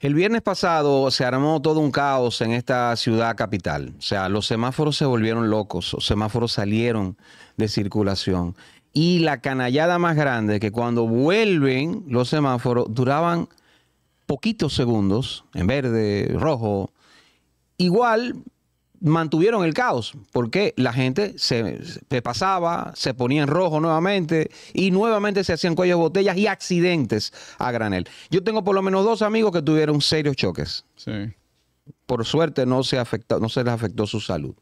El viernes pasado se armó todo un caos en esta ciudad capital. O sea, los semáforos se volvieron locos, los semáforos salieron de circulación. Y la canallada más grande, que cuando vuelven los semáforos duraban poquitos segundos, en verde, rojo. Igual mantuvieron el caos, porque la gente se, pasaba, se ponía en rojo nuevamente y nuevamente se hacían cuellos de botellas y accidentes a granel. Yo tengo por lo menos dos amigos que tuvieron serios choques. Por suerte no se, afectó, no se les afectó su salud.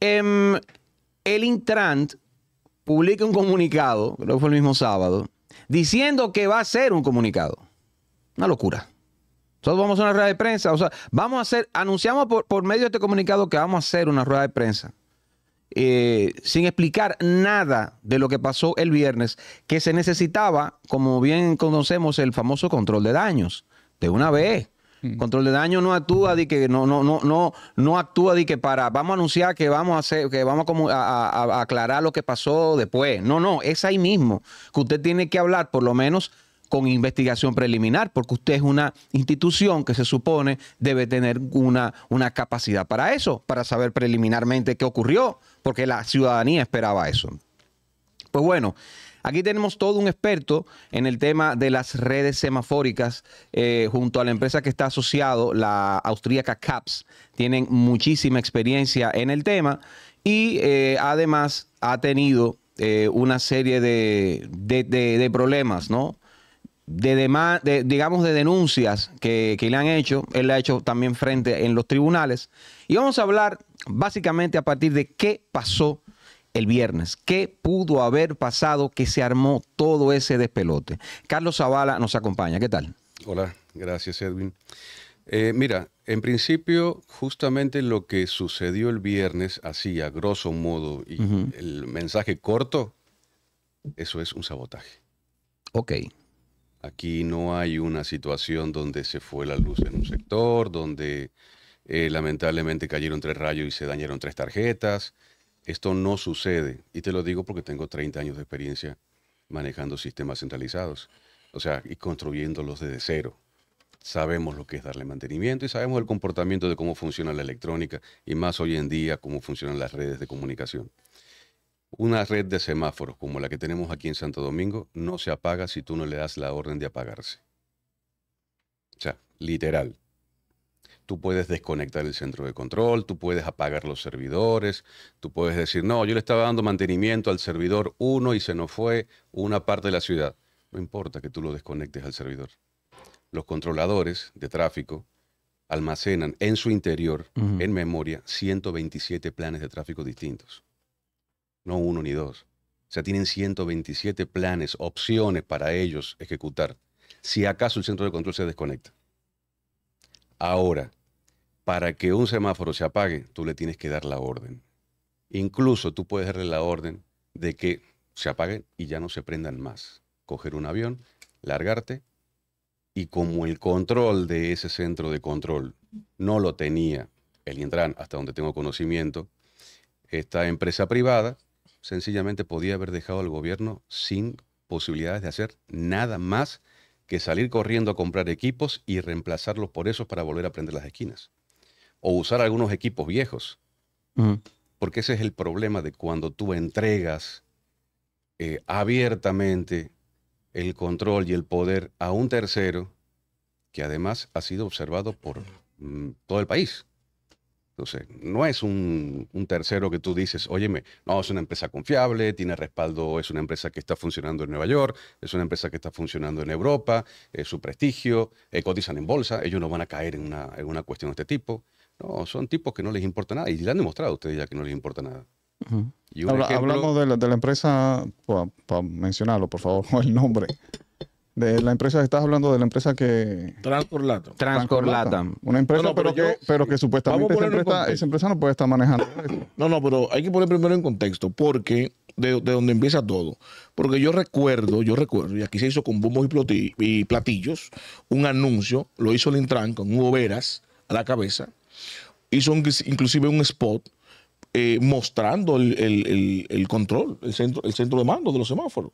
Em, el Intrant publica un comunicado, creo que fue el mismo sábado, diciendo que va a ser un comunicado. Una locura. Nosotros vamos a una rueda de prensa. O sea, vamos a hacer, anunciamos por, medio de este comunicado que vamos a hacer una rueda de prensa. Eh, sin explicar nada de lo que pasó el viernes, que se necesitaba, como bien conocemos, el famoso control de daños, de una vez. Mm. Control de daños no actúa de que no, no, no, no, no actúa de que para vamos a anunciar que vamos a hacer, que vamos a aclarar lo que pasó después. No, no, es ahí mismo que usted tiene que hablar por lo menos con investigación preliminar, porque usted es una institución que se supone debe tener una, una capacidad para eso, para saber preliminarmente qué ocurrió, porque la ciudadanía esperaba eso. Pues bueno, Aquí tenemos todo un experto en el tema de las redes semafóricas eh, junto a la empresa que está asociado, la austríaca CAPS. Tienen muchísima experiencia en el tema y eh, además ha tenido eh, una serie de problemas, ¿no? de, digamos, de denuncias que, le han hecho. Él le ha hecho también frente en los tribunales. Y vamos a hablar básicamente a partir de qué pasó el viernes. ¿Qué pudo haber pasado que se armó todo ese despelote? Carlos Zavala nos acompaña. ¿Qué tal? Hola, gracias Edwin. Eh, mira, en principio, justamente lo que sucedió el viernes, así a grosso modo, y el mensaje corto, eso es un sabotaje. Ok. Aquí no hay una situación donde se fue la luz en un sector, donde eh, lamentablemente cayeron tres rayos y se dañaron tres tarjetas. Esto no sucede. Y te lo digo porque tengo 30 años de experiencia manejando sistemas centralizados, o sea, y construyéndolos desde cero. Sabemos lo que es darle mantenimiento y sabemos el comportamiento de cómo funciona la electrónica y más hoy en día cómo funcionan las redes de comunicación. Una red de semáforos como la que tenemos aquí en Santo Domingo no se apaga si tú no le das la orden de apagarse. O sea, literal. Tú puedes desconectar el centro de control, tú puedes apagar los servidores, tú puedes decir, no, yo le estaba dando mantenimiento al servidor 1 y se nos fue una parte de la ciudad. No importa que tú lo desconectes al servidor. Los controladores de tráfico almacenan en su interior, en memoria, 127 planes de tráfico distintos no uno ni dos. O sea, tienen 127 planes, opciones para ellos ejecutar, si acaso el centro de control se desconecta. Ahora, para que un semáforo se apague, tú le tienes que dar la orden. Incluso tú puedes darle la orden de que se apaguen y ya no se prendan más. Coger un avión, largarte y como el control de ese centro de control no lo tenía el Intran, hasta donde tengo conocimiento, esta empresa privada sencillamente podía haber dejado al gobierno sin posibilidades de hacer nada más que salir corriendo a comprar equipos y reemplazarlos por esos para volver a prender las esquinas. O usar algunos equipos viejos. Porque ese es el problema de cuando tú entregas eh, abiertamente el control y el poder a un tercero que además ha sido observado por mm, todo el país. Entonces, no es un, tercero que tú dices, óyeme, no, es una empresa confiable, tiene respaldo, es una empresa que está funcionando en Nueva York, es una empresa que está funcionando en Europa, es su prestigio, eh, cotizan en bolsa, ellos no van a caer en una, cuestión de este tipo. No, son tipos que no les importa nada y le han demostrado a ustedes ya que no les importa nada. hablamos de la, empresa, para mencionarlo, por favor, el nombre. De la empresa estás hablando, de la empresa que... Transcorlata. Transcorlata. Una empresa, pero, que, pero que supuestamente esa empresa, no puede estar manejando No, no, pero hay que poner primero en contexto, porque de, de, donde empieza todo. Porque yo recuerdo, yo recuerdo, y aquí se hizo con bombos y, platillos, un anuncio, lo hizo el Intran con Hugo Veras a la cabeza, hizo inclusive un spot eh, mostrando el, el, control, el centro, el centro de mando de los semáforos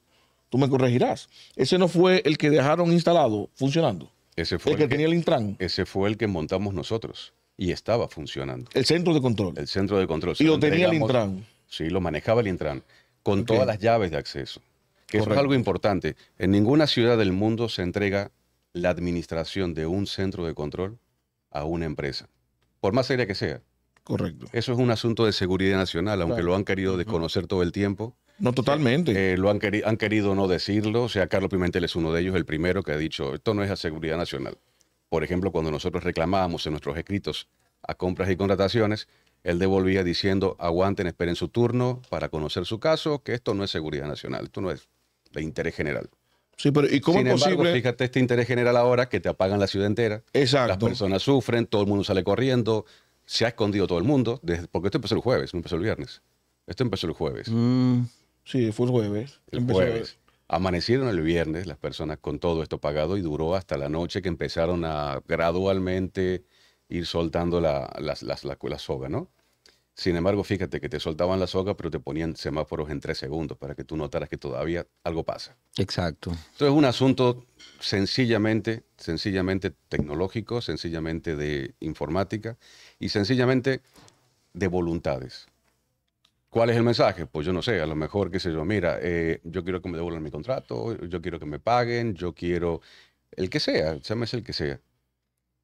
tú me corregirás. Ese no fue el que dejaron instalado, funcionando. Ese fue el, que, tenía el Intran. Ese fue el que montamos nosotros y estaba funcionando. El centro de control. El centro de control. Y lo, tenía el Intran. Sí, lo manejaba el Intran con todas las llaves de acceso. Que eso es algo importante. En ninguna ciudad del mundo se entrega la administración de un centro de control a una empresa, por más seria que sea. Correcto. Eso es un asunto de seguridad nacional, aunque lo han querido desconocer todo el tiempo. No, totalmente. Eh, lo han, querido, han querido no decirlo. O sea, Carlos Pimentel es uno de ellos, el primero que ha dicho, esto no es a seguridad nacional. Por ejemplo, cuando nosotros reclamábamos en nuestros escritos a compras y contrataciones, él devolvía diciendo, aguanten, esperen su turno para conocer su caso, que esto no es seguridad nacional, esto no es de interés general. Sí, pero ¿y cómo es fíjate este interés general ahora que te apagan la ciudad entera. Exacto. Las personas sufren, todo el mundo sale corriendo, se ha escondido todo el mundo, porque esto empezó el jueves, no empezó el viernes. Esto empezó el jueves. Mm. Sí, fue el jueves. Amanecieron el viernes las personas con todo esto pagado y duró hasta la noche que empezaron a gradualmente ir soltando la, las, soga, ¿no? Sin embargo, fíjate que te soltaban la soga, pero te ponían semáforos en tres segundos para que tú notaras que todavía algo pasa. Exacto. Entonces es un asunto sencillamente, sencillamente tecnológico, sencillamente de informática y sencillamente de voluntades. ¿Cuál es el mensaje? Pues yo no sé, a lo mejor, qué sé yo, mira, eh, yo quiero que me devuelvan mi contrato, yo quiero que me paguen, yo quiero el que sea, llámese el que sea.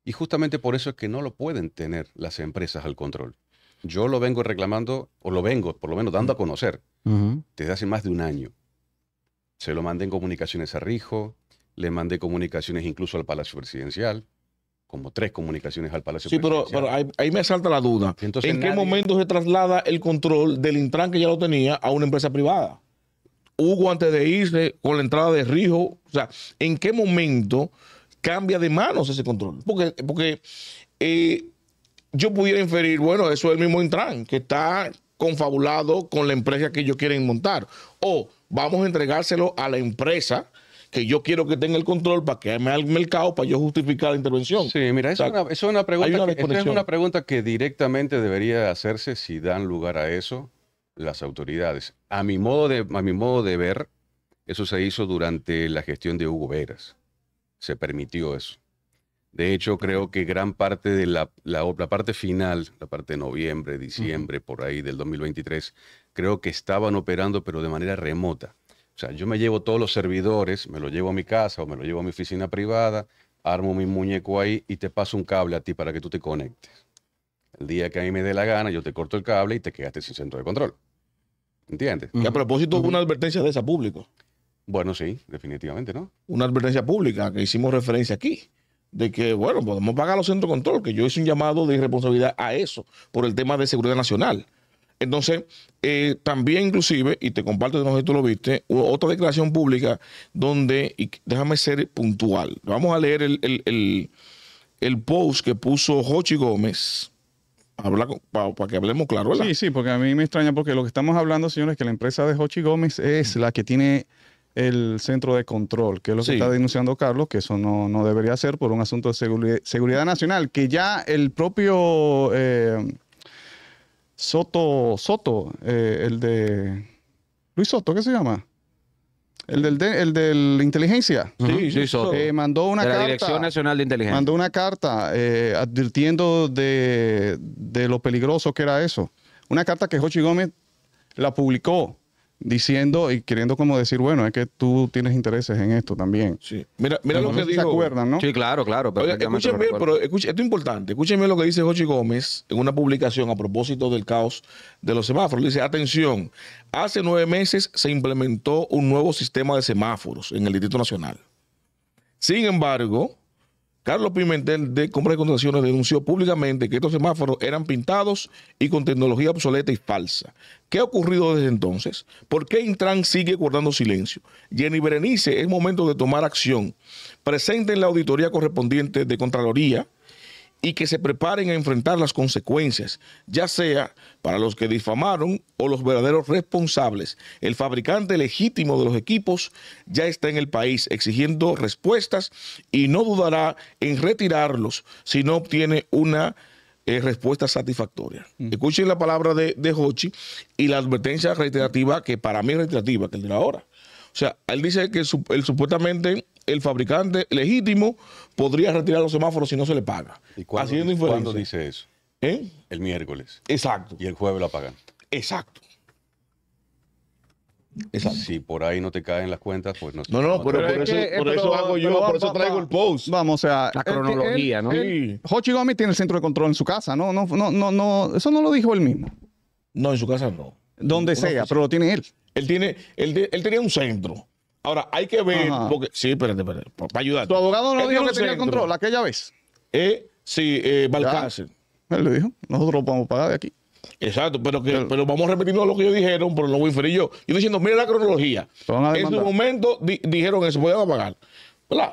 Y justamente por eso es que no lo pueden tener las empresas al control. Yo lo vengo reclamando, o lo vengo por lo menos dando a conocer, desde hace más de un año. Se lo mandé en comunicaciones a Rijo, le mandé comunicaciones incluso al Palacio Presidencial, como tres comunicaciones al Palacio Sí, pero, ahí, me salta la duda. ¿En qué momento se traslada el control del Intran que ya lo tenía a una empresa privada? Hugo antes de irse con la entrada de Rijo, o sea, ¿en qué momento cambia de manos ese control? Porque, porque eh, yo pudiera inferir, bueno, eso es el mismo Intran que está confabulado con la empresa que ellos quieren montar. O vamos a entregárselo a la empresa que yo quiero que tenga el control para que me el mercado para yo justificar la intervención. Sí, mira, eso, es, una pregunta que, directamente debería hacerse si dan lugar a eso las autoridades. A mi modo de, mi modo de ver, eso se hizo durante la gestión de Hugo Veras. Se permitió eso. De hecho, creo que gran parte de la, la, parte final, la parte de noviembre, diciembre, por ahí del 2023, creo que estaban operando, pero de manera remota. O sea, yo me llevo todos los servidores, me lo llevo a mi casa o me lo llevo a mi oficina privada, armo mi muñeco ahí y te paso un cable a ti para que tú te conectes. El día que a mí me dé la gana, yo te corto el cable y te quedaste sin centro de control. ¿Entiendes? ¿Y a propósito una advertencia de esa público. Bueno, sí, definitivamente, ¿no? Una advertencia pública que hicimos referencia aquí de que, bueno, podemos pagar los centros de control, que yo hice un llamado de responsabilidad a eso por el tema de seguridad nacional. Entonces, eh, también inclusive, y te comparto, no si tú lo viste, otra declaración pública donde, déjame ser puntual, vamos a leer el, post que puso Jochi Gómez. para, que hablemos claro, ¿verdad? Sí, sí, porque a mí me extraña porque lo que estamos hablando, señores, es que la empresa de Jochi Gómez es la que tiene el centro de control, que es lo que está denunciando Carlos, que eso no, debería ser por un asunto de seguridad nacional, que ya el propio eh, Soto, Soto, eh, el de Luis Soto, ¿qué se llama? El del, de, el inteligencia. Sí, Soto. Eh, mandó una la carta. Dirección Nacional de Inteligencia. Mandó una carta eh, advirtiendo de, de, lo peligroso que era eso. Una carta que Jochi Gómez la publicó diciendo y queriendo como decir, bueno, es que tú tienes intereses en esto también. Sí. Mira, lo que dijo. ¿Se acuerdan, no? Sí, claro, claro. pero esto es importante. Escúcheme lo que dice Jochi Gómez en una publicación a propósito del caos de los semáforos. Dice, atención, hace nueve meses se implementó un nuevo sistema de semáforos en el Distrito Nacional. Sin embargo, Carlos Pimentel de Compra y Contrataciones denunció públicamente que estos semáforos eran pintados y con tecnología obsoleta y falsa. ¿Qué ha ocurrido desde entonces? ¿Por qué Intran sigue guardando silencio? Jenny Berenice, es momento de tomar acción. Presenten la auditoría correspondiente de Contraloría y que se preparen a enfrentar las consecuencias, ya sea para los que difamaron o los verdaderos responsables. El fabricante legítimo de los equipos ya está en el país exigiendo respuestas y no dudará en retirarlos si no obtiene una eh, respuesta satisfactoria. Mm. Escuchen la palabra de, de Hochi y la advertencia reiterativa, que para mí es reiterativa, que es de la o sea, él dice que supuestamente el fabricante legítimo podría retirar los semáforos si no se le paga. ¿Y cuándo, dice, eso? ¿Eh? El miércoles. Exacto. Y el jueves lo apagan. Exacto. Exacto. Si por ahí no te caen las cuentas, pues no. No, no, pero por, eso, por eso hago yo, por eso traigo el post. Vamos, o sea, la cronología, ¿no? sí. Hochi Gómez tiene el centro de control en su casa, ¿no? No, no, no, no, eso no lo dijo él mismo. No, en su casa no. Donde sea, pero lo tiene él. Él tiene, él, él tenía un centro. Ahora, hay que ver, porque, sí, espérate, espérate, para ayudar. ¿Tu abogado no dijo que tenía el control aquella vez? Eh, sí, eh, Balcácer. Él le dijo, nosotros lo podemos pagar de aquí. Exacto, pero que pero, vamos repitiendo lo que ellos dijeron, pero no voy a inferir yo. Yo diciendo, mira la cronología. En su momento dijeron eso, voy a pagar.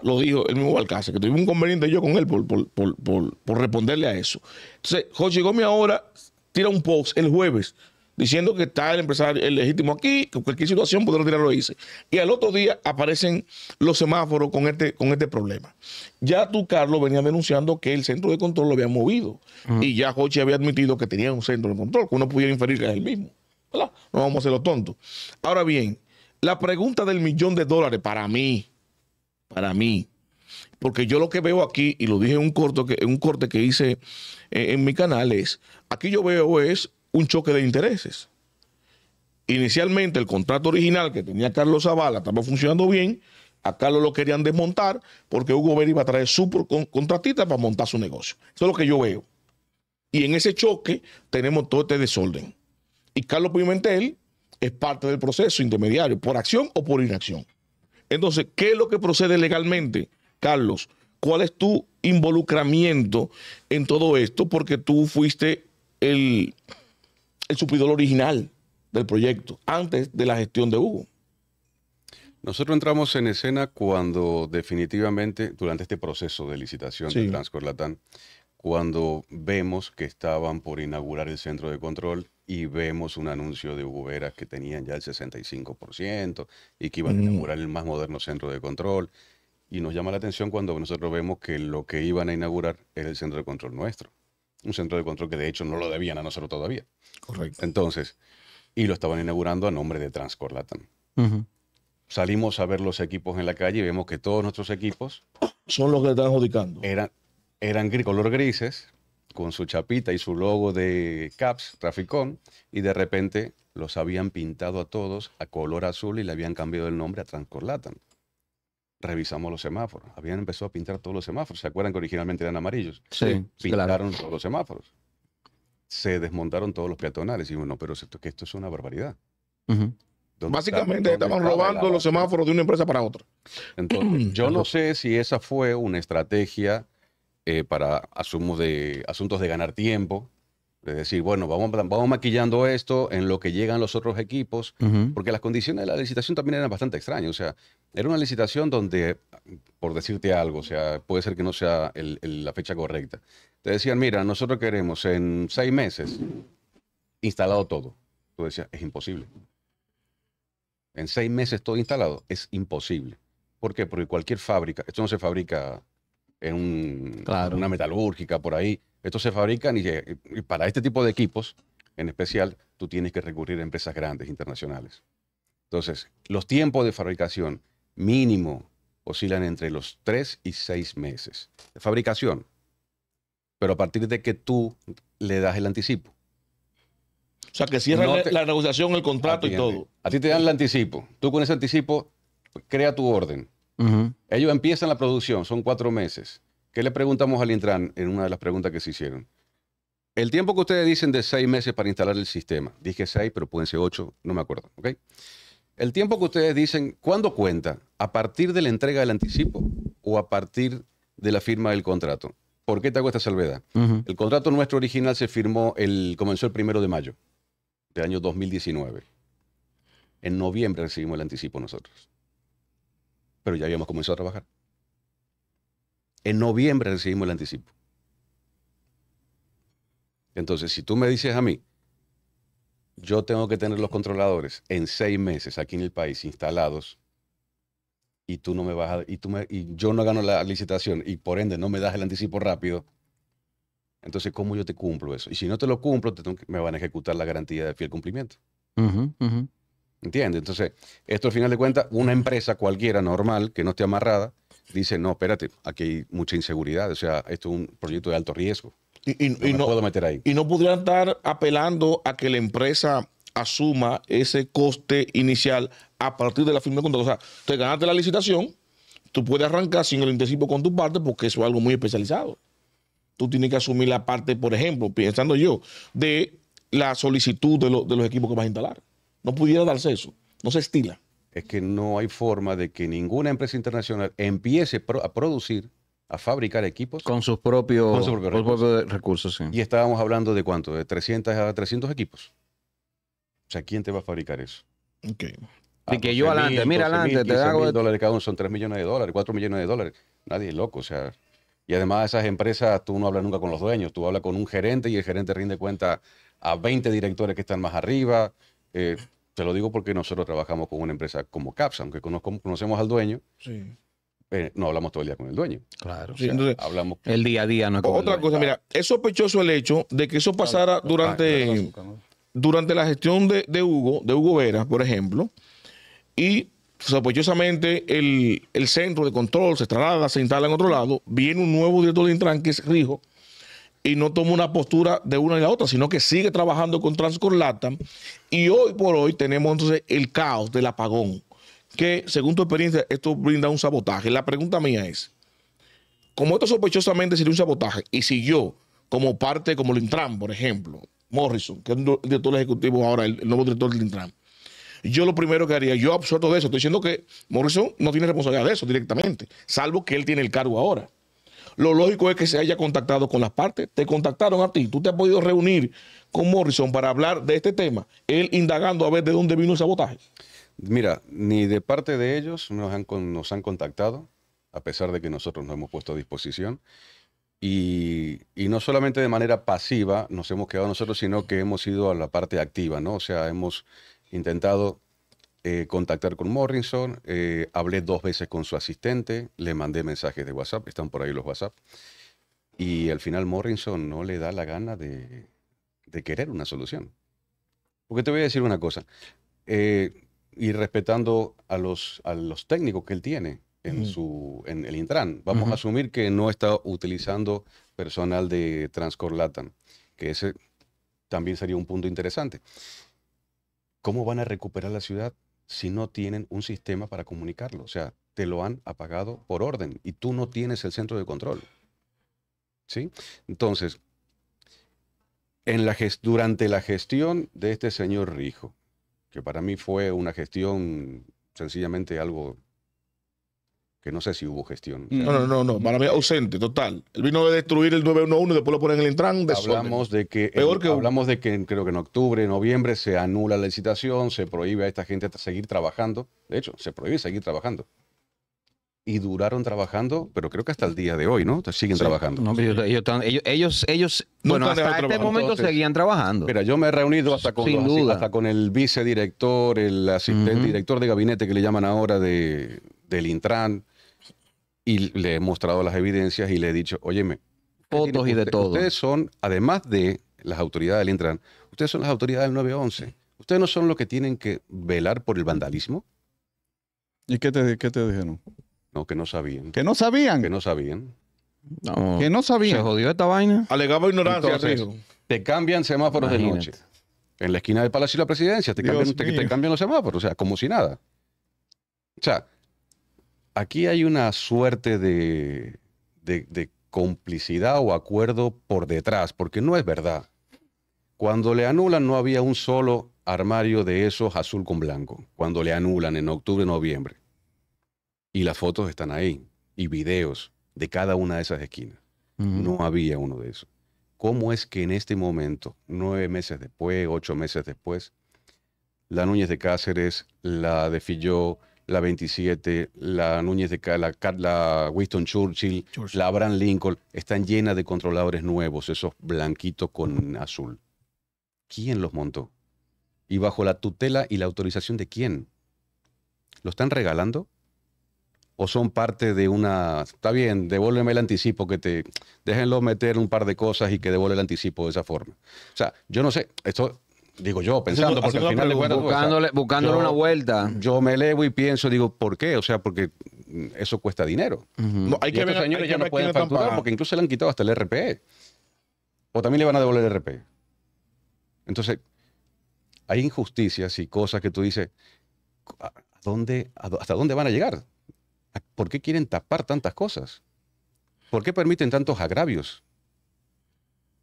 Lo dijo el mismo Balcácer, que tuvimos un conveniente yo con él por, por, por, por responderle a eso. Entonces, José Gómez ahora tira un post el jueves diciendo que está el empresario legítimo aquí, que cualquier situación podría tirarlo lo Y al otro día aparecen los semáforos con este, con este problema. Ya tú, Carlos, venía denunciando que el centro de control lo había movido. Y ya Jochi había admitido que tenía un centro de control, que uno pudiera inferir que es el mismo. No vamos a ser los tontos. Ahora bien, la pregunta del millón de dólares para mí, para mí, porque yo lo que veo aquí, y lo dije en un, corto que, un corte que hice eh, en mi canal, es, aquí yo veo es un choque de intereses. Inicialmente el contrato original que tenía Carlos Zavala estaba funcionando bien, a Carlos lo querían desmontar porque Hugo ver iba a traer su contratista para montar su negocio. Eso es lo que yo veo. Y en ese choque tenemos todo este desorden. Y Carlos Pimentel es parte del proceso intermediario, por acción o por inacción. Entonces, ¿qué es lo que procede legalmente, Carlos? ¿Cuál es tu involucramiento en todo esto? Porque tú fuiste el el suplidor original del proyecto, antes de la gestión de Hugo. Nosotros entramos en escena cuando definitivamente, durante este proceso de licitación del de Transcorlatán, cuando vemos que estaban por inaugurar el centro de control y vemos un anuncio de Hugo Veras que tenían ya el 65% y que iban a mm. inaugurar el más moderno centro de control. Y nos llama la atención cuando nosotros vemos que lo que iban a inaugurar es el centro de control nuestro un centro de control que de hecho no lo debían a nosotros todavía. Correcto. Entonces, y lo estaban inaugurando a nombre de Transcorlatan. Salimos a ver los equipos en la calle y vemos que todos nuestros equipos... Son los que están adjudicando. Eran, color grises, con su chapita y su logo de CAPS, Traficón, y de repente los habían pintado a todos a color azul y le habían cambiado el nombre a Transcorlatan revisamos los semáforos. Habían empezado a pintar todos los semáforos. ¿Se acuerdan que originalmente eran amarillos? Sí. Pintaron todos los semáforos. Se desmontaron todos los peatonales. Y bueno, pero esto, que esto es una barbaridad. Básicamente estaban robando los semáforos de una empresa para otra. Entonces, yo no sé si esa fue una estrategia eh, para de, asuntos de ganar tiempo, es decir, bueno, vamos, maquillando esto en lo que llegan los otros equipos, porque las condiciones de la licitación también eran bastante extrañas. O sea, era una licitación donde, por decirte algo, o sea, puede ser que no sea la fecha correcta. Te decían, mira, nosotros queremos en seis meses instalado todo. Tú decías, es imposible. En seis meses todo instalado es imposible. ¿Por qué? Porque cualquier fábrica, esto no se fabrica en una metalúrgica por ahí. Estos se fabrican eh, y, para este tipo de equipos, en especial, tú tienes que recurrir a empresas grandes, internacionales. Entonces, los tiempos de fabricación mínimo oscilan entre los tres y seis meses de fabricación, pero a partir de que tú le das el anticipo. O sea, que cierra la negociación, el contrato y todo. A ti te dan el anticipo. Tú con ese anticipo, crea tu orden. Ellos empiezan la producción, son cuatro meses. ¿Qué le preguntamos al Intran en una de las preguntas que se hicieron? El tiempo que ustedes dicen de seis meses para instalar el sistema, dije seis, pero pueden ser ocho, no me acuerdo, ¿ok? El tiempo que ustedes dicen, ¿cuándo cuenta? ¿A partir de la entrega del anticipo o a partir de la firma del contrato? ¿Por qué te hago esta salvedad? El contrato nuestro original se firmó, el, comenzó el primero de mayo del año 2019. En noviembre recibimos el anticipo nosotros pero ya habíamos comenzado a trabajar. En noviembre recibimos el anticipo. Entonces, si tú me dices a mí, yo tengo que tener los controladores en seis meses aquí en el país instalados y tú no me vas a, y tú me, y yo no gano la licitación y por ende no me das el anticipo rápido, entonces, ¿cómo yo te cumplo eso? Y si no te lo cumplo, me van a ejecutar la garantía de fiel cumplimiento. ¿Entiendes? Entonces, esto al final de cuentas, una empresa cualquiera normal que no esté amarrada, dice, no, espérate, aquí hay mucha inseguridad, o sea, esto es un proyecto de alto riesgo. Y, no, puedo meter ahí. Y no podrían estar apelando a que la empresa asuma ese coste inicial a partir de la firma de contrato. O sea, te ganaste la licitación, tú puedes arrancar sin el anticipo con tu parte porque eso es algo muy especializado. Tú tienes que asumir la parte, por ejemplo, pensando yo, de la solicitud de, de los equipos que vas a instalar. No pudiera darse eso. No se estila. Es que no hay forma de que ninguna empresa internacional empiece a producir, a fabricar equipos. Con sus propios, recursos. sí. Y estábamos hablando de cuánto, de 300 a 300 equipos. O sea, ¿quién te va a fabricar eso? Ok. Y ah, que yo adelante, mira adelante, te hago. dólares cada uno son 3 millones de dólares, 4 millones de dólares. Nadie es loco, o sea. Y además, esas empresas, tú no hablas nunca con los dueños, tú hablas con un gerente y el gerente rinde cuenta a 20 directores que están más arriba. Eh, te lo digo porque nosotros trabajamos con una empresa como CAPSA, aunque conocemos al dueño. Eh, no hablamos todo el día con el dueño. Claro. hablamos el día a día no es Otra cosa, mira, es sospechoso el hecho de que eso pasara ah, durante, durante la gestión de, Hugo, de Hugo Vera, por ejemplo, y sospechosamente el, centro de control se traslada, se instala en otro lado, viene un nuevo director de Intran que es Rijo, y no toma una postura de una y la otra, sino que sigue trabajando con Transcorlata, Y hoy por hoy tenemos entonces el caos del apagón, que según tu experiencia, esto brinda un sabotaje. La pregunta mía es, como esto sospechosamente sería un sabotaje, y si yo, como parte, como Lintran, por ejemplo, Morrison, que es el director ejecutivo ahora, el, nuevo director del Lintran, yo lo primero que haría, yo absorto de eso, estoy diciendo que Morrison no tiene responsabilidad de eso directamente, salvo que él tiene el cargo ahora lo lógico es que se haya contactado con las partes. Te contactaron a ti, tú te has podido reunir con Morrison para hablar de este tema, él indagando a ver de dónde vino el sabotaje. Mira, ni de parte de ellos nos han, contactado, a pesar de que nosotros nos hemos puesto a disposición. Y, y, no solamente de manera pasiva nos hemos quedado nosotros, sino que hemos ido a la parte activa, ¿no? O sea, hemos intentado eh, contactar con Morrison, eh, hablé dos veces con su asistente, le mandé mensajes de WhatsApp, están por ahí los WhatsApp, y al final Morrison no le da la gana de, querer una solución. Porque te voy a decir una cosa, eh, y respetando a los, técnicos que él tiene en, el Intran, vamos a asumir que no está utilizando personal de Transcorlatan, que ese también sería un punto interesante. ¿Cómo van a recuperar la ciudad si no tienen un sistema para comunicarlo. O sea, te lo han apagado por orden y tú no tienes el centro de control. ¿Sí? Entonces, en la durante la gestión de este señor Rijo, que para mí fue una gestión sencillamente algo que no sé si hubo gestión. Mm. no no, no, no, para mí ausente, total. Él vino de destruir el 911 y después lo ponen en el Intran. hablamos de que, hablamos de que creo que en octubre, noviembre se anula la licitación, se prohíbe a esta gente seguir trabajando. De hecho, se prohíbe seguir trabajando. Y duraron trabajando, pero creo que hasta el día de hoy, ¿no? siguen trabajando. ellos, ellos, bueno, hasta este momento seguían trabajando. Mira, yo me he reunido hasta con, duda. con el vicedirector, el asistente director de gabinete que le llaman ahora de, del Intran y le he mostrado las evidencias y le he dicho, óyeme, fotos y de todo. Ustedes son, además de las autoridades del Intran, ustedes son las autoridades del 911. Ustedes no son los que tienen que velar por el vandalismo. ¿Y qué te, qué te dijeron? No, que no sabían. ¿Que no sabían? Que no sabían. No, que no sabían. Se jodió esta vaina. Alegaba ignorancia. te cambian semáforos de noche. En la esquina del Palacio de la Presidencia te cambian los semáforos. O sea, como si nada. O sea, aquí hay una suerte de, complicidad o acuerdo por detrás, porque no es verdad. Cuando le anulan no había un solo armario de esos azul con blanco, cuando le anulan en octubre, noviembre. Y las fotos están ahí, y videos de cada una de esas esquinas. No había uno de esos. ¿Cómo es que en este momento, nueve meses después, ocho meses después, la Núñez de Cáceres, la de la 27, la Núñez de Cala, la, Winston Churchill, la Abraham Lincoln, están llenas de controladores nuevos, esos blanquitos con azul. ¿Quién los montó? ¿Y bajo la tutela y la autorización de quién? ¿Lo están regalando? ¿O son parte de una... Está bien, devuélveme el anticipo que te... Déjenlo meter un par de cosas y que devuelva el anticipo de esa forma. O sea, yo no sé, esto digo yo, pensando, porque al final Buscándole, una vuelta. Yo me elevo y pienso, digo, ¿por qué? O sea, porque eso cuesta dinero. hay que ver, señores ya no pueden facturar porque incluso le han quitado hasta el RPE. O también le van a devolver el RPE. Entonces, hay injusticias y cosas que tú dices, dónde, ¿hasta dónde van a llegar? ¿Por qué quieren tapar tantas cosas? ¿Por qué permiten tantos agravios?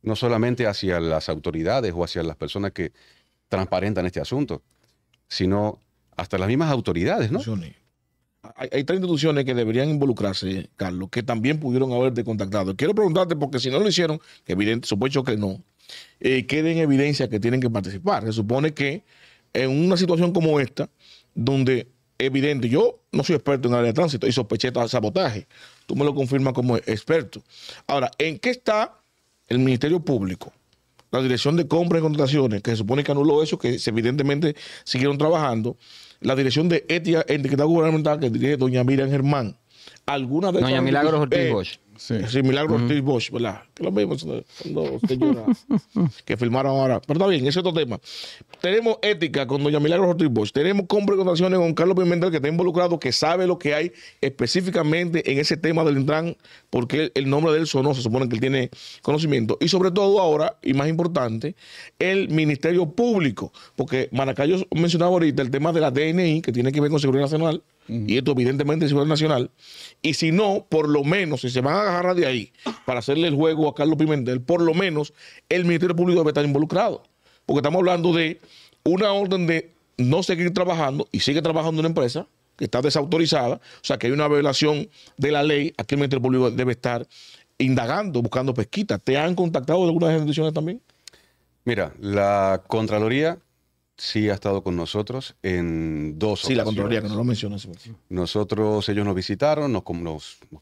no solamente hacia las autoridades o hacia las personas que transparentan este asunto, sino hasta las mismas autoridades, ¿no? Hay, tres instituciones que deberían involucrarse, Carlos, que también pudieron haberte contactado. Quiero preguntarte, porque si no lo hicieron, que evidente, supuesto que no, eh, en evidencia que tienen que participar. Se supone que en una situación como esta, donde evidente, yo no soy experto en área de tránsito y sospeché de sabotaje, tú me lo confirmas como experto. Ahora, ¿en qué está el Ministerio Público, la Dirección de Compras y Contrataciones, que se supone que anuló eso, que evidentemente siguieron trabajando, la Dirección de Ética en Gubernamental, que dirige doña Miriam Germán, alguna de Doña Milagros Ortiz eh, Sí. Milagro Ortiz Bosch, ¿verdad? Que lo vimos cuando que filmaron ahora. Pero está bien, ese es otro tema. Tenemos ética con doña Milagro Ortiz Bosch. Tenemos conversaciones con Carlos Pimentel, que está involucrado, que sabe lo que hay específicamente en ese tema del Intran, porque el nombre de él sonó, se supone que él tiene conocimiento. Y sobre todo ahora, y más importante, el Ministerio Público, porque Maracayo mencionaba ahorita el tema de la DNI, que tiene que ver con Seguridad Nacional, y esto evidentemente es Seguridad Nacional. Y si no, por lo menos, si se van a agarrar de ahí para hacerle el juego a Carlos Pimentel, por lo menos el Ministerio Público debe estar involucrado. Porque estamos hablando de una orden de no seguir trabajando y sigue trabajando una empresa que está desautorizada, o sea que hay una violación de la ley, aquí el Ministerio Público debe estar indagando, buscando pesquita. ¿Te han contactado de algunas instituciones también? Mira, la Contraloría sí ha estado con nosotros en dos Sí, la Contraloría, que no lo mencionas. Pues. Nosotros, ellos nos visitaron, nos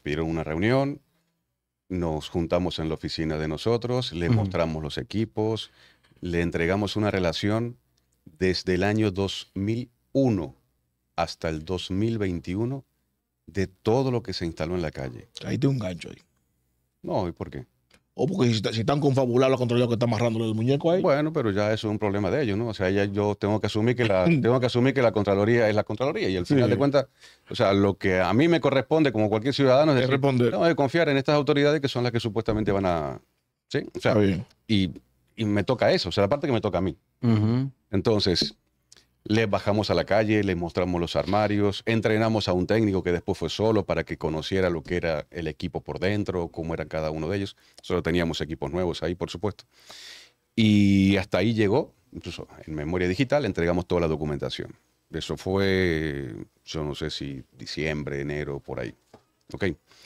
pidieron una reunión, nos juntamos en la oficina de nosotros, le mostramos los equipos, le entregamos una relación desde el año 2001 hasta el 2021 de todo lo que se instaló en la calle. Ahí de un gancho ahí. No, ¿y por qué? O porque si, están confabulados los controladores que están amarrándole el muñeco ahí. Bueno, pero ya eso es un problema de ellos, ¿no? O sea, ya yo tengo que asumir que la, tengo que asumir que la Contraloría es la Contraloría. Y al final de cuentas, o sea, lo que a mí me corresponde como cualquier ciudadano es, responder. No, es confiar en estas autoridades que son las que supuestamente van a. Sí, o sea, y, y, me toca eso, o sea, la parte que me toca a mí. Entonces, les bajamos a la calle, les mostramos los armarios, entrenamos a un técnico que después fue solo para que conociera lo que era el equipo por dentro, cómo era cada uno de ellos. Solo teníamos equipos nuevos ahí, por supuesto. Y hasta ahí llegó, incluso en memoria digital, entregamos toda la documentación. Eso fue, yo no sé si diciembre, enero, por ahí.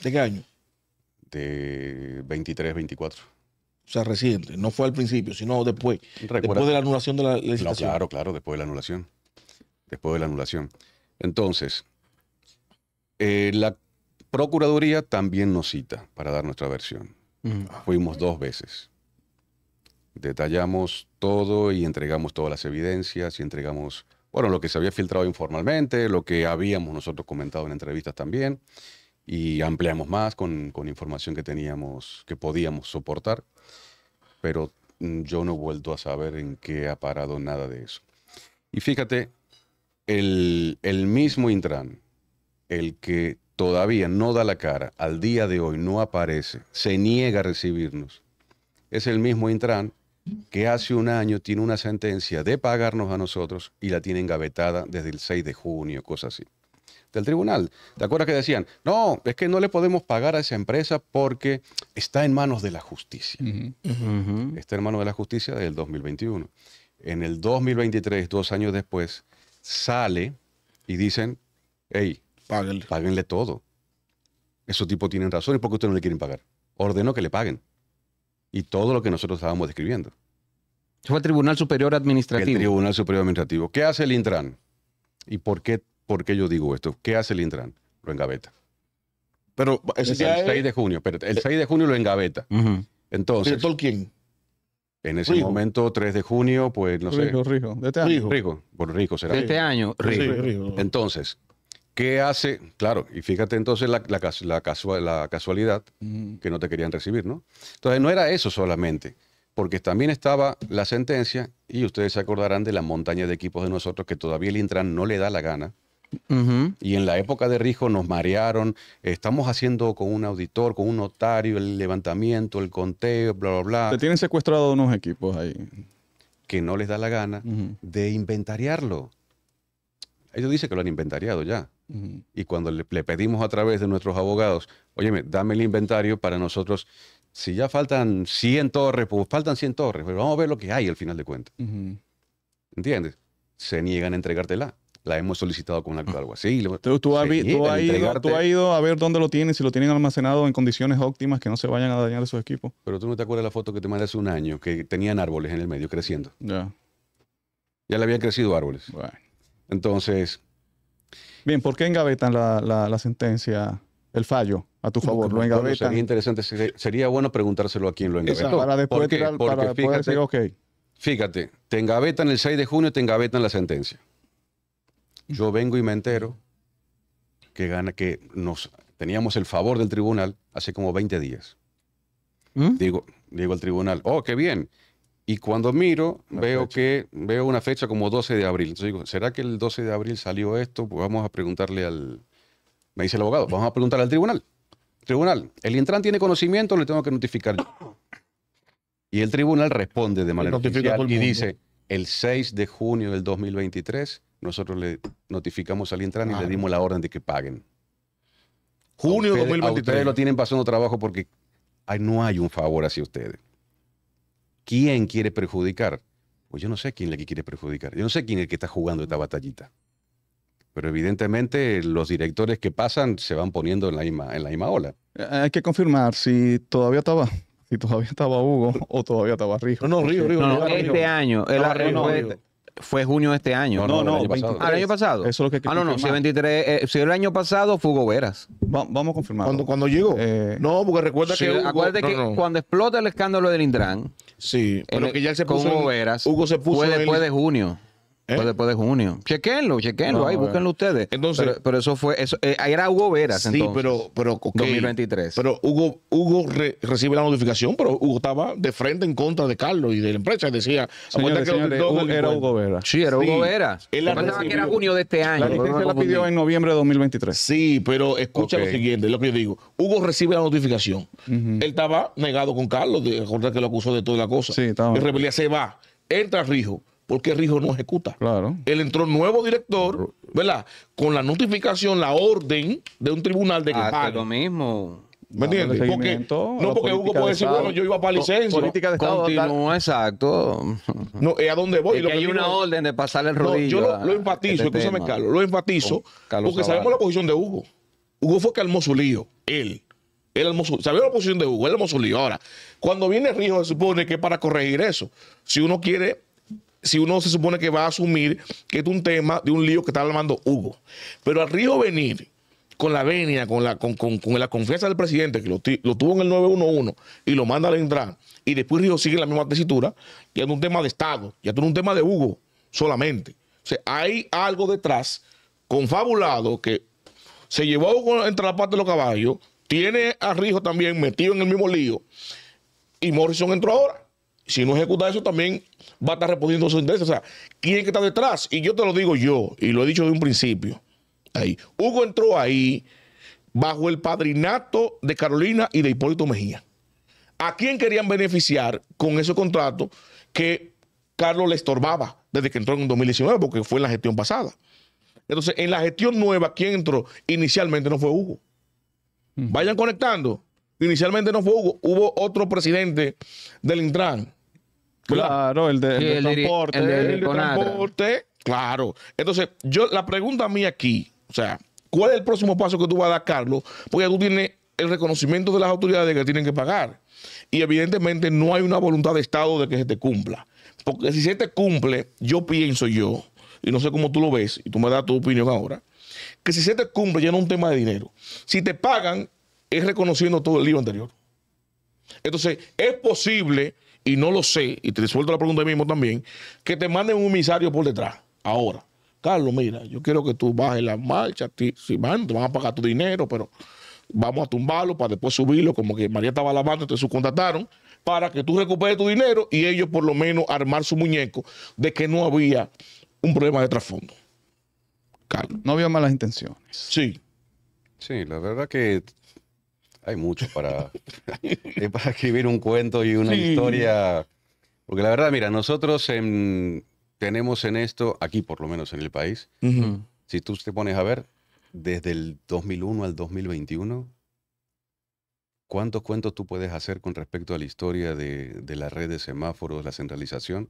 ¿De qué año? De 23, 24. O sea, reciente, no fue al principio, sino después. después de la anulación de la legislación claro, claro, después de la anulación. Después de la anulación. Entonces, eh, la Procuraduría también nos cita para dar nuestra versión. Mm. Fuimos dos veces. Detallamos todo y entregamos todas las evidencias y entregamos, bueno, lo que se había filtrado informalmente, lo que habíamos nosotros comentado en entrevistas también y ampliamos más con, información que teníamos, que podíamos soportar, pero mm, yo no he vuelto a saber en qué ha parado nada de eso. Y fíjate, el, el mismo Intran, el que todavía no da la cara, al día de hoy no aparece, se niega a recibirnos, es el mismo Intran que hace un año tiene una sentencia de pagarnos a nosotros y la tiene engavetada desde el 6 de junio, cosas así del tribunal. ¿Te acuerdas que decían, no, es que no le podemos pagar a esa empresa porque está en manos de la justicia? Está en manos de la justicia del 2021. En el 2023, dos años después, sale y dicen, hey, páguenle, todo. Esos tipos tienen razón y porque ustedes no le quieren pagar. Ordenó que le paguen. Y todo lo que nosotros estábamos describiendo. fue el Tribunal Superior Administrativo. El Tribunal Superior Administrativo. ¿Qué hace el Intran? ¿Y por qué por qué yo digo esto. ¿Qué hace el Intran? Lo engaveta. Pero el 6 de junio, el 6 eh, de junio lo engaveta. Uh Entonces. En ese momento, 3 de junio, pues no sé. Rijo, Rijo. De este año. Rijo. Por Rico será. De este año, Rijo. Entonces, ¿qué hace? Claro, y fíjate entonces la, la, casualidad que no te querían recibir, ¿no? Entonces, no era eso solamente, porque también estaba la sentencia, y ustedes se acordarán de la montaña de equipos de nosotros que todavía el Intran no le da la gana y en la época de Rijo nos marearon. Estamos haciendo con un auditor, con un notario, el levantamiento, el conteo, bla, bla, bla. Te tienen secuestrado unos equipos ahí. Que no les da la gana de inventariarlo. Ellos dicen que lo han inventariado ya. Y cuando le, pedimos a través de nuestros abogados, oye, dame el inventario para nosotros. Si ya faltan 100 torres, pues faltan 100 torres, pero vamos a ver lo que hay al final de cuentas. ¿Entiendes? Se niegan a entregártela la hemos solicitado con ah. algo así. Tú, has, ido, a ver dónde lo tienen, si lo tienen almacenado en condiciones óptimas que no se vayan a dañar de equipos. Pero tú no te acuerdas la foto que te mandé hace un año, que tenían árboles en el medio creciendo. Ya. Ya le habían crecido árboles. Entonces. Bien, ¿por qué engavetan la, sentencia, el fallo? a tu favor, lo sería interesante, sería, bueno preguntárselo a quién lo engavetó. para después, tirar, porque fíjate, decir, ok. Fíjate, te engavetan el 6 de junio, te engavetan la sentencia. Yo vengo y me entero que, gana, que nos, teníamos el favor del tribunal hace como 20 días. ¿Mm? Digo, digo al tribunal, oh, qué bien. Y cuando miro, veo que veo una fecha como 12 de abril. Entonces digo, ¿será que el 12 de abril salió esto? Pues vamos a preguntarle al. Me dice el abogado, vamos a preguntarle al tribunal. Tribunal, ¿el Intran tiene conocimiento? Le tengo que notificar Y el tribunal responde de manera oficial y dice, el 6 de junio del 2023, nosotros le notificamos al Intran y le dimos la orden de que paguen. Junio de 2023. Ustedes lo tienen pasando trabajo porque no hay un favor hacia ustedes. ¿Quién quiere perjudicar? Pues yo no sé quién es el que quiere perjudicar. Yo no sé quién es el que está jugando esta batallita. Pero evidentemente los directores que pasan se van poniendo en la en la misma ola. Eh, hay que confirmar si todavía estaba si todavía estaba Hugo o todavía estaba Río No, no, Rijo, Rijo. No, este año. El fue, junio de este año. No, no, El año, pasado. Eso es lo que Ah, no, no. Eh, si, el año pasado fue Hugo Veras. vamos a confirmar. Cuando, cuando llegó. Eh, no, porque recuerda que. acuérdate que cuando explota el escándalo del Indrán. Sí, pero que ya se puso. Hugo Veras. se puso. Fue después de junio. ¿Eh? después de junio. Chequenlo, chequenlo ahí, búsquenlo ustedes. pero, eso fue, eso, eh, era Hugo Veras. Sí, pero, pero 2023. Pero Hugo, Hugo recibe la notificación, pero Hugo estaba de frente en contra de Carlos y de la empresa. Decía, señores, que era, Hugo Veras. Sí, era Hugo Veras. Él la era junio de este año. La licencia la pidió en noviembre de 2023. Sí, pero escucha lo siguiente, lo que yo digo. Hugo recibe la notificación. Él estaba negado con Carlos, de que lo acusó de toda la cosa. Sí, estaba. Y Rebelía se va. Entra Rijo porque Rijo no ejecuta. Claro. Él entró nuevo director, ¿verdad? Con la notificación, la orden de un tribunal de ah, que ah, pague. lo mismo. ¿Me entiendes? no, porque Hugo puede decir, bueno, yo iba para licencia. Política de Estado. Continúa, exacto. No, es eh, a dónde voy. Y que hay una orden de pasarle el rodillo. yo lo, enfatizo, este escúchame, Carlos, lo enfatizo, porque sabemos la posición de Hugo. Hugo fue que armó su lío, él. Él armó su, sabía la posición de Hugo, él armó su lío. Ahora, cuando viene Rijo, se supone que para corregir eso. Si uno quiere si uno se supone que va a asumir que es un tema de un lío que está armando Hugo. Pero al Río venir con la venia, con la, con, con confianza del presidente, que lo, tuvo en el 911 y lo manda a la y después Río sigue en la misma tesitura, ya es un tema de Estado, ya es un tema de Hugo solamente. O sea, hay algo detrás confabulado que se llevó Hugo entre la parte de los caballos, tiene a Rijo también metido en el mismo lío, y Morrison entró ahora si no ejecuta eso, también va a estar respondiendo su intereses. O sea, ¿quién está detrás? Y yo te lo digo yo, y lo he dicho de un principio. Ahí. Hugo entró ahí bajo el padrinato de Carolina y de Hipólito Mejía. ¿A quién querían beneficiar con ese contrato que Carlos le estorbaba desde que entró en 2019? Porque fue en la gestión pasada. Entonces, en la gestión nueva, ¿quién entró? Inicialmente no fue Hugo. Vayan conectando. Inicialmente no fue Hugo. Hubo otro presidente del Intran Claro, el, de, transporte. El transporte. Claro. Entonces, yo la pregunta mí aquí, o sea, ¿cuál es el próximo paso que tú vas a dar, Carlos? Porque tú tienes el reconocimiento de las autoridades que tienen que pagar. Y evidentemente no hay una voluntad de Estado de que se te cumpla. Porque si se te cumple, yo pienso yo, y no sé cómo tú lo ves, y tú me das tu opinión ahora, que si se te cumple ya no es un tema de dinero. Si te pagan, es reconociendo todo el libro anterior. Entonces, es posible y no lo sé, y te resuelto la pregunta mismo también, que te manden un emisario por detrás, ahora. Carlos, mira, yo quiero que tú bajes la marcha, si van, te van a pagar tu dinero, pero vamos a tumbarlo para después subirlo, como que María estaba lavando, te subcontrataron, para que tú recuperes tu dinero y ellos por lo menos armar su muñeco de que no había un problema de trasfondo. Carlos. No había malas intenciones. Sí. Sí, la verdad que hay mucho eh, para, escribir un cuento y una historia. Porque la verdad, mira, nosotros tenemos en esto, aquí por lo menos en el país, si tú te pones a ver, desde el 2001 al 2021, ¿cuántos cuentos tú puedes hacer con respecto a la historia de, de la red de semáforos, la centralización,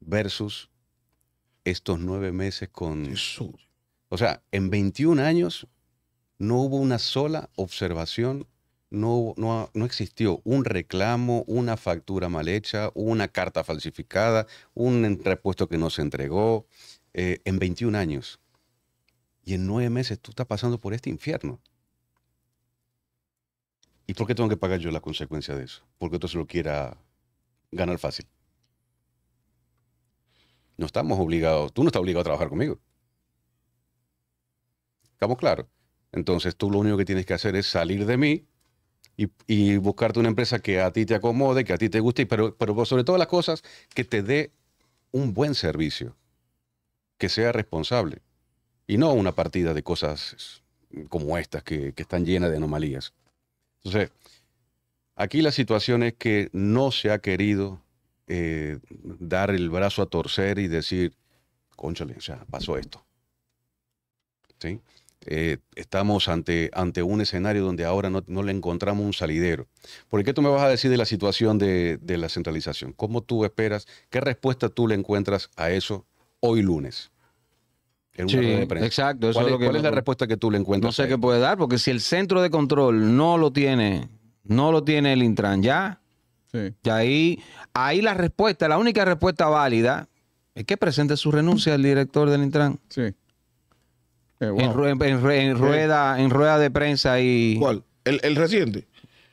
versus estos nueve meses con... O sea, en 21 años no hubo una sola observación, no, no, existió un reclamo, una factura mal hecha, una carta falsificada, un repuesto que no se entregó eh, en 21 años. Y en nueve meses tú estás pasando por este infierno. ¿Y por qué tengo que pagar yo la consecuencia de eso? Porque tú se lo quiera ganar fácil. No estamos obligados, tú no estás obligado a trabajar conmigo. ¿Estamos claros? Entonces tú lo único que tienes que hacer es salir de mí y, buscarte una empresa que a ti te acomode, que a ti te guste, pero, pero sobre todas las cosas, que te dé un buen servicio, que sea responsable y no una partida de cosas como estas que, están llenas de anomalías. Entonces, aquí la situación es que no se ha querido eh, dar el brazo a torcer y decir, conchale, ya pasó esto. ¿Sí? Eh, estamos ante, ante un escenario donde ahora no, le encontramos un salidero. ¿Por qué tú me vas a decir de la situación de, la centralización? ¿Cómo tú esperas? ¿Qué respuesta tú le encuentras a eso hoy lunes? exacto. ¿Cuál, es, la respuesta que tú le encuentras? No sé qué puede dar, porque si el centro de control no lo tiene, no lo tiene el Intran ya, ahí, ahí la respuesta, la única respuesta válida es que presente su renuncia al director del Intran. Sí. Eh, en, eh, rueda, en rueda de prensa y... ¿Cuál? ¿El, reciente?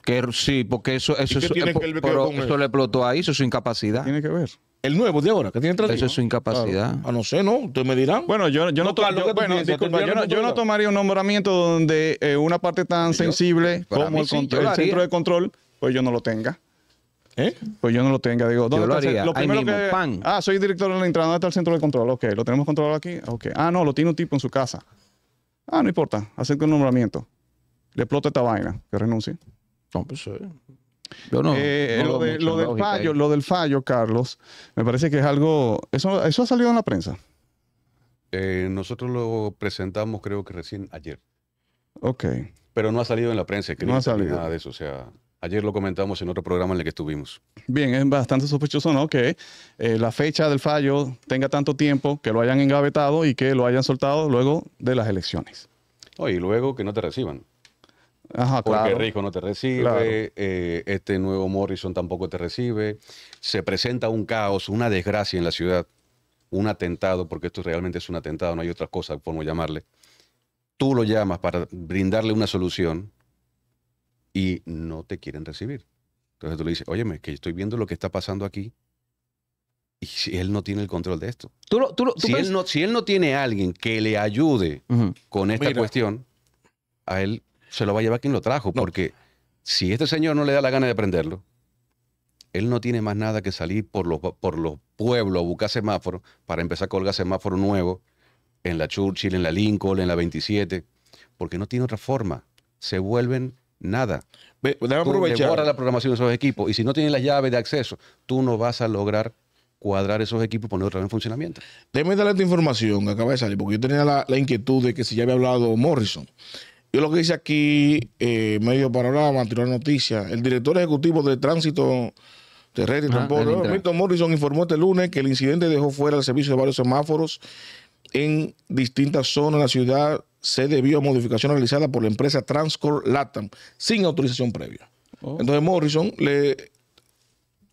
Que, sí, porque eso, eh, eso, le explotó ahí, eso es su incapacidad. Tiene que ver. El nuevo de ahora, que tiene Eso es su incapacidad. a ah, no sé, ¿no? Ustedes me dirán. Bueno, yo, no, tomaría un nombramiento donde una parte tan sensible como el centro de control, pues yo no lo tenga. ¿Eh? Pues yo no lo tenga, digo, ¿dónde lo, Ah, soy director de la entrada está el centro de control. Ok, lo tenemos controlado aquí. Ok. Ah, no, lo tiene un tipo en su casa. Ah, no importa, acepto un nombramiento. Le explota esta vaina, que renuncie. No, pues sí. Eh, eh, lo, del fallo, Carlos, me parece que es algo. Eso, eso ha salido en la prensa. Eh, nosotros lo presentamos, creo que recién ayer. Ok. Pero no ha salido en la prensa, no ha salido. nada de eso. O sea, Ayer lo comentamos en otro programa en el que estuvimos. Bien, es bastante sospechoso, ¿no? Que eh, la fecha del fallo tenga tanto tiempo, que lo hayan engavetado y que lo hayan soltado luego de las elecciones. Oh, y luego que no te reciban. Ajá, Porque Rico no te recibe, eh, este nuevo Morrison tampoco te recibe. Se presenta un caos, una desgracia en la ciudad, un atentado, porque esto realmente es un atentado, no hay otra cosa, por llamarle. Tú lo llamas para brindarle una solución, y no te quieren recibir. Entonces tú le dices, óyeme, que estoy viendo lo que está pasando aquí y si él no tiene el control de esto. ¿Tú tú si, él no, si, él no, tiene a alguien que le ayude con esta cuestión, a él se lo va a llevar quien lo trajo, porque si este señor no le da la gana de aprenderlo él no tiene más nada que salir por los, por los pueblos a buscar semáforos para empezar a colgar semáforo nuevo en la Churchill, en la Lincoln, en la 27, porque no tiene otra forma. Se vuelven nada. aprovechar. la programación de esos equipos. Y si no tienes las llaves de acceso, tú no vas a lograr cuadrar esos equipos y ponerlos en funcionamiento. Déjame darle esta información que acaba de salir, porque yo tenía la, inquietud de que si ya había hablado Morrison. Yo lo que hice aquí, eh, medio panorama, anterior noticia, el director ejecutivo de tránsito terrestre y Milton Morrison, informó este lunes que el incidente dejó fuera el servicio de varios semáforos en distintas zonas de la ciudad se debió a modificaciones realizadas por la empresa Transcor Latam sin autorización previa. Oh. Entonces Morrison le,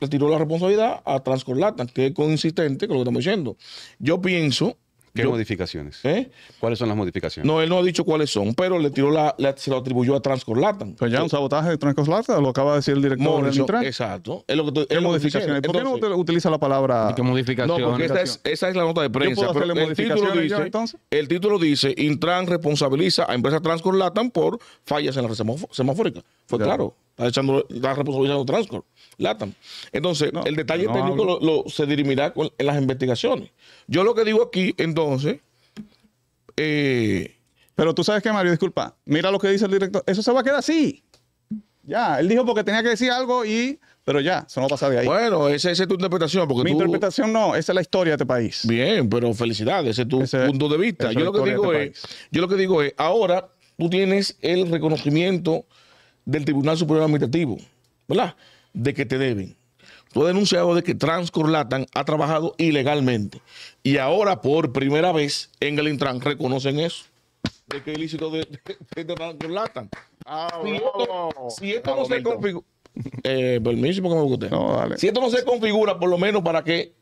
le tiró la responsabilidad a Transcor Latam, que es consistente con lo que estamos diciendo. Yo pienso ¿Qué modificaciones? ¿Eh? ¿Cuáles son las modificaciones? No, él no ha dicho cuáles son, pero le tiró la, se lo atribuyó a Transcorlatan. Pues ya eh, un sabotaje de Transcorlatan, lo acaba de decir el director Morrison, del Exacto. Es lo que, ¿Qué es modificaciones? ¿Por qué no utiliza la palabra qué modificaciones No, porque esa es la nota de prensa. Pero el, título dice, el título dice, Intran responsabiliza a empresa Transcorlatan por fallas en la red semafórica. Fue claro. Está echando la responsabilidad a Transcor. Latam. Entonces, el detalle técnico lo, se dirimirá en las investigaciones. Yo lo que digo aquí, entonces. Eh, pero tú sabes que, Mario, disculpa. Mira lo que dice el director. Eso se va a quedar así. Ya, él dijo porque tenía que decir algo y. Pero ya, eso no pasa de ahí. Bueno, esa, es tu interpretación. Porque Mi interpretación no, esa es la historia de este país. Bien, pero felicidades, ese es tu punto de vista. Yo lo, que digo este es, yo lo que digo es, ahora tú tienes el reconocimiento del Tribunal Superior Administrativo, ¿verdad? De que te deben fue denunciado de que Transcorlatan ha trabajado ilegalmente. Y ahora, por primera vez, en el Intran reconocen eso. De que ilícito de, Transcorlatan. si, esto, no se configura. por lo menos para que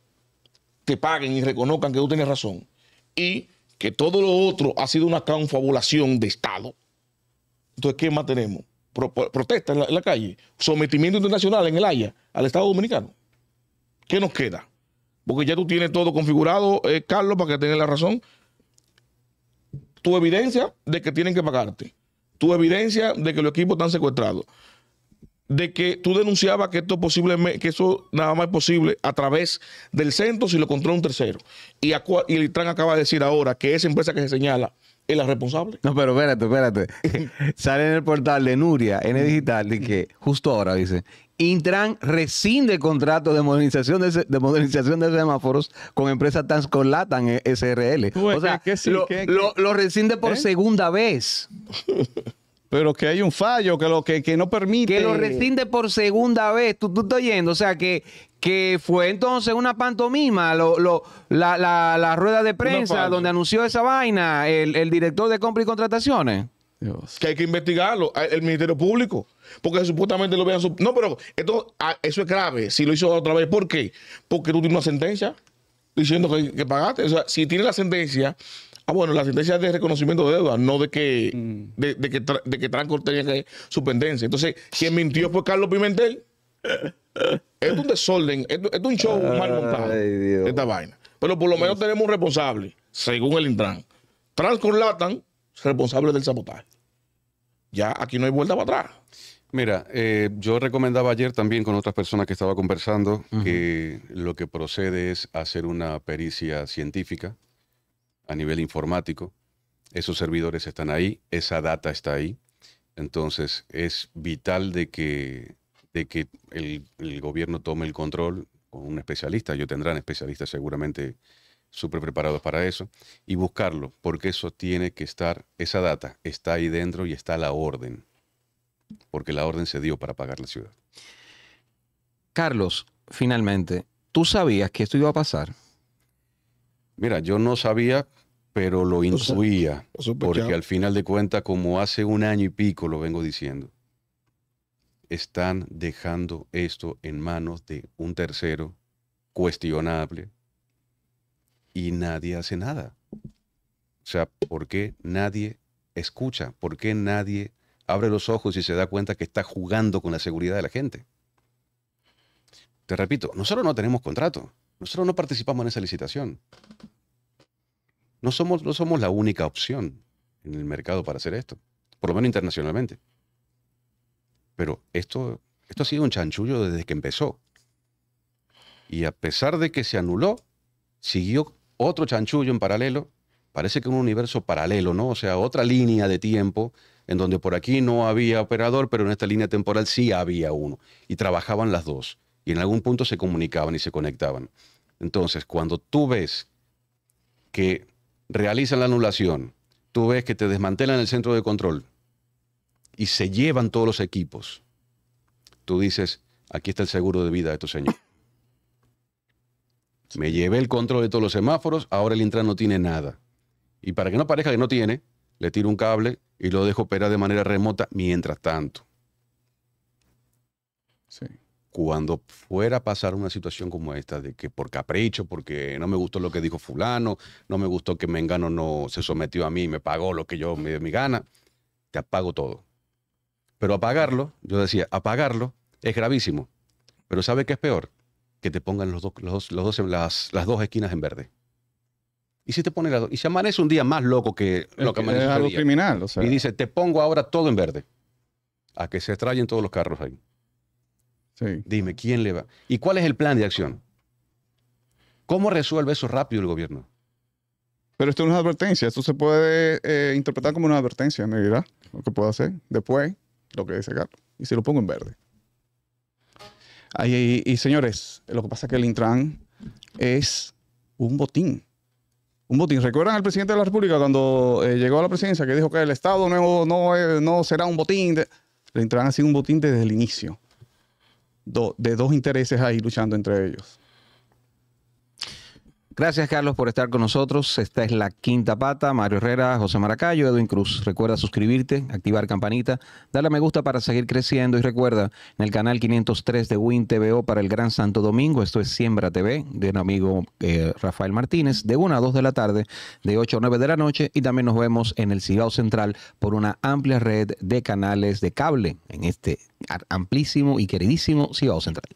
te paguen y reconozcan que tú tienes razón. Y que todo lo otro ha sido una confabulación de Estado. Entonces, ¿qué más tenemos? protesta en la, calle, sometimiento internacional en el Haya al Estado Dominicano. ¿Qué nos queda? Porque ya tú tienes todo configurado, eh, Carlos, para que tengas la razón. Tu evidencia de que tienen que pagarte. Tu evidencia de que los equipos están secuestrados. De que tú denunciabas que esto posible, que eso nada más es posible a través del centro si lo controla un tercero. Y, el tran acaba de decir ahora que esa empresa que se señala es responsable. No, pero espérate, espérate. Sale en el portal de Nuria, en el Digital, de que justo ahora dice, Intran rescinde contrato de modernización de, modernización de semáforos con empresa Transcolatan e SRL. o sea, lo, Lo, rescinde por ¿eh? segunda vez. Pero que hay un fallo que lo que, no permite. Que lo rescinde por segunda vez, tú, tú estás oyendo. O sea, que, que fue entonces una pantomima, la, rueda de prensa donde anunció esa vaina el, director de compra y contrataciones. Que hay que investigarlo, el Ministerio Público. Porque supuestamente lo vean. No, pero esto, ah, eso es grave si lo hizo otra vez. ¿Por qué? Porque tú tienes una sentencia diciendo que, que pagaste. O sea, si tienes la sentencia Ah, bueno, la sentencia es de reconocimiento de deuda, no de que, mm. de, que, de su Entonces, quien mintió fue Carlos Pimentel. es un desorden, es, es un show mal montado. Esta vaina. Pero por lo menos tenemos un responsable, según el Intran. Transcorlatan, responsable del sabotaje. Ya aquí no hay vuelta para atrás. Mira, eh, yo recomendaba ayer también con otras personas que estaba conversando que lo que procede es hacer una pericia científica a nivel informático. Esos servidores están ahí, esa data está ahí. Entonces es vital de que, de que el, gobierno tome el control con un especialista. Yo tendrán especialistas seguramente súper preparados para eso y buscarlo, porque eso tiene que estar, esa data está ahí dentro y está la orden, porque la orden se dio para pagar la ciudad. Carlos, finalmente, ¿tú sabías que esto iba a pasar? Mira, yo no sabía, pero lo intuía, porque al final de cuentas, como hace un año y pico lo vengo diciendo, están dejando esto en manos de un tercero cuestionable y nadie hace nada. O sea, ¿por qué nadie escucha? ¿Por qué nadie abre los ojos y se da cuenta que está jugando con la seguridad de la gente? Te repito, nosotros no tenemos contrato, nosotros no participamos en esa licitación. No somos, no somos la única opción en el mercado para hacer esto, por lo menos internacionalmente. Pero esto, esto ha sido un chanchullo desde que empezó. Y a pesar de que se anuló, siguió otro chanchullo en paralelo. Parece que un universo paralelo, ¿no? O sea, otra línea de tiempo en donde por aquí no había operador, pero en esta línea temporal sí había uno. Y trabajaban las dos. Y en algún punto se comunicaban y se conectaban. Entonces, cuando tú ves que realizan la anulación, tú ves que te desmantelan el centro de control y se llevan todos los equipos, tú dices, aquí está el seguro de vida de estos señores. Me llevé el control de todos los semáforos, ahora el Intran no tiene nada. Y para que no parezca que no tiene, le tiro un cable y lo dejo operar de manera remota mientras tanto. Sí cuando fuera a pasar una situación como esta, de que por capricho, porque no me gustó lo que dijo fulano, no me gustó que Mengano no se sometió a mí me pagó lo que yo me de mi gana, te apago todo. Pero apagarlo, yo decía, apagarlo es gravísimo. Pero ¿sabe qué es peor? Que te pongan los, los, dos, las, dos esquinas en verde. Y si te pone y se amanece un día más loco que lo que amanece. Es criminal, Y dice, te pongo ahora todo en verde. A que se extrayen todos los carros ahí. Dime, ¿quién le va? ¿Y cuál es el plan de acción? ¿Cómo resuelve eso rápido el gobierno? Pero esto es una advertencia, esto se puede eh, interpretar como una advertencia, me lo que puedo hacer después, lo que dice Carlos, y se lo pongo en verde. y, señores, lo que pasa es que el Intran es un botín un botín. ¿Recuerdan al presidente de la República cuando eh, llegó a la presidencia que dijo que el Estado no, no, eh, será un botín? El Intran ha sido un botín desde el inicio de dos intereses ahí luchando entre ellos. Gracias, Carlos, por estar con nosotros. Esta es la quinta pata. Mario Herrera, José Maracayo, Edwin Cruz. Recuerda suscribirte, activar campanita, darle a me gusta para seguir creciendo. Y recuerda, en el canal 503 de Win TVO para el Gran Santo Domingo, esto es Siembra TV, de un amigo eh, Rafael Martínez, de 1 a 2 de la tarde, de 8 a 9 de la noche. Y también nos vemos en el Cibao Central por una amplia red de canales de cable en este amplísimo y queridísimo Cibao Central.